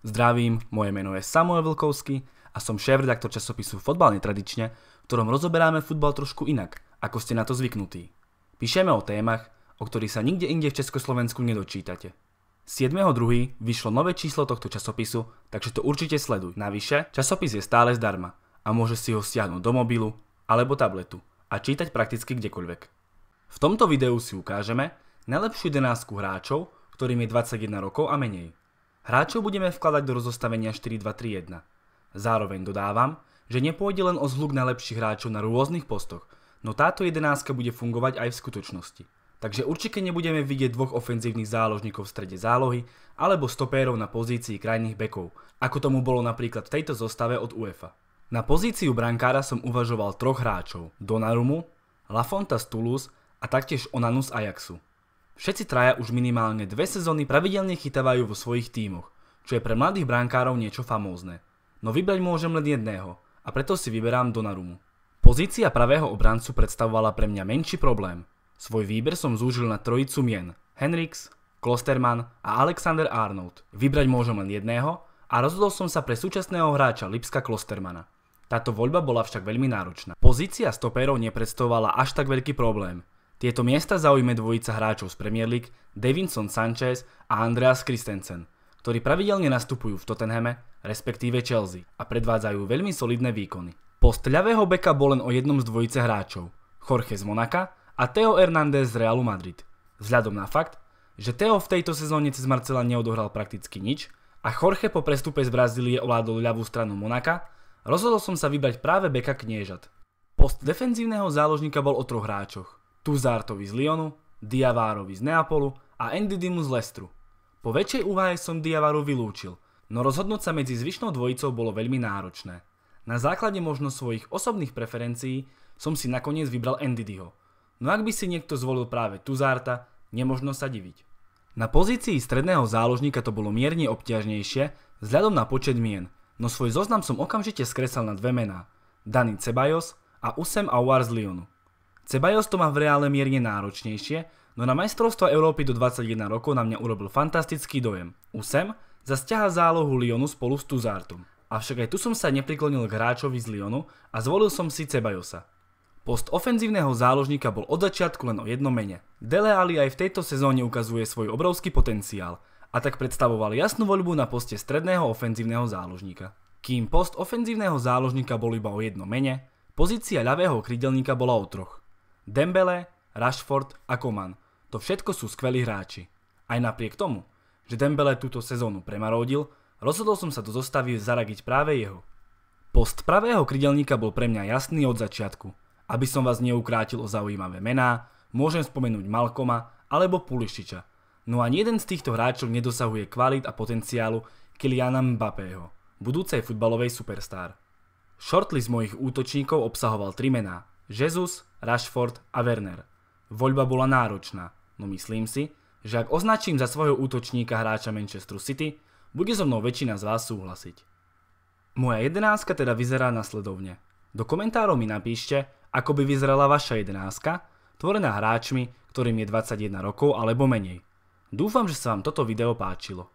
Zdravím, moje meno je Samuel Vilkovský a som šéf-redaktor časopisu Fotbal netradične, v ktorom rozoberáme futbal trošku inak, ako ste na to zvyknutí. Píšeme o témach, o ktorých sa nikde inde v Československu nedočítate. 7.2. vyšlo nové číslo tohto časopisu, takže to určite sleduj. Navyše, časopis je stále zdarma a môžeš si ho stiahnuť do mobilu, alebo tabletu a čítať prakticky kdekoľvek. V tomto videu si ukážeme najlepšiu jedenástku hráčov, ktorým je 21 rokov a menej. Hráčov budeme vkladať do rozostavenia 4-2-3-1. Zároveň dodávam, že nepôjde len o zhluk najlepších hráčov na rôznych postoch, no táto jedenáctka bude fungovať aj v skutočnosti. Takže určite nebudeme vidieť dvoch ofenzívnych záložníkov v strede zálohy alebo stopérov na pozícii krajných bekov, ako tomu bolo napríklad v tejto zostave od UEFA. Na pozíciu brankára som uvažoval troch hráčov, Donarumu, Lafonta z Toulouse a taktiež Onanu z Ajaxu. Všetci traja už minimálne dve sezóny pravidelne chytávajú vo svojich tímoch, čo je pre mladých brankárov niečo famózne. No vybrať môžem len jedného a preto si vyberám Donarumu. Pozícia pravého obrancu predstavovala pre mňa menší problém. Svoj výber som zúžil na trojicu mien Henrix, Klosterman a Alexander Arnold. Vybrať môžem len jedného a rozhodol som sa pre súčasného hráča Lipska Klostermana. Táto voľba bola však veľmi náročná. Pozícia stoperov nepredstavovala až tak veľký problém. Tieto miesta zaujme dvojica hráčov z Premier League Davinson Sanchez a Andreas Christensen, ktorí pravidelne nastupujú v Tottenhame, respektíve Chelsea a predvádzajú veľmi solidné výkony. Post ľavého beka bol len o jednom z dvojice hráčov, Jorge z Monaka a Teo Hernández z Realu Madrid. Vzhľadom na fakt, že Teo v tejto sezóne cez Marcela neodohral prakticky nič a Jorge po prestupe z Brazílie ovládol ľavú stranu Monaka Rozhodol som sa vybrať práve beka Kniežat. Post defenzívneho záložníka bol o troch hráčoch. Tuzártovi z Lyonu, Diavárovi z Neapolu a Endidimu z Lestru. Po väčšej úvahe som Diavaru vylúčil, no rozhodnúť sa medzi zvyšnou dvojicou bolo veľmi náročné. Na základe možno svojich osobných preferencií som si nakoniec vybral Endidyho. No ak by si niekto zvolil práve Tuzárta, nemožno sa diviť. Na pozícii stredného záložníka to bolo mierne obťažnejšie vzhľadom na počet mien – no svoj zoznam som okamžite skresal na dve mená. Dani Cebajos a Usem Awar z Lyonu. Cebajos to má v reále mierne náročnejšie, no na majstrovstva Európy do 21 rokov na mňa urobil fantastický dojem. Usem zasťahá zálohu Lyonu spolu s Tuzartom. Avšak aj tu som sa nepriklonil k hráčovi z Lyonu a zvolil som si Cebajosa. Post ofenzívneho záložníka bol od začiatku len o jedno mene. Dele Ali aj v tejto sezóne ukazuje svoj obrovský potenciál – a tak predstavoval jasnú voľbu na poste stredného ofenzívneho záložníka. Kým post ofenzívneho záložníka bol iba o jedno mene, pozícia ľavého krydelníka bola o troch. Dembele, Rashford a Koman. To všetko sú skvelí hráči. Aj napriek tomu, že Dembele túto sezónu premarodil, rozhodol som sa do zostavy zaradiť práve jeho. Post pravého krydelníka bol pre mňa jasný od začiatku. Aby som vás neukrátil o zaujímavé mená, môžem spomenúť Malkoma alebo Pulišiča – No ani jeden z týchto hráčov nedosahuje kvalit a potenciálu Kyliana Mbappého, budúcej futbalovej superstar. Shortlist mojich útočníkov obsahoval tri mená, Jesus, Rashford a Werner. Voľba bola náročná, no myslím si, že ak označím za svojho útočníka hráča Manchester City, bude so mnou väčšina z vás súhlasiť. Moja jedenáska teda vyzerá nasledovne. Do komentárov mi napíšte, ako by vyzerala vaša jedenáska, tvorená hráčmi, ktorým je 21 rokov alebo menej. Dúfam, že sa vám toto video páčilo.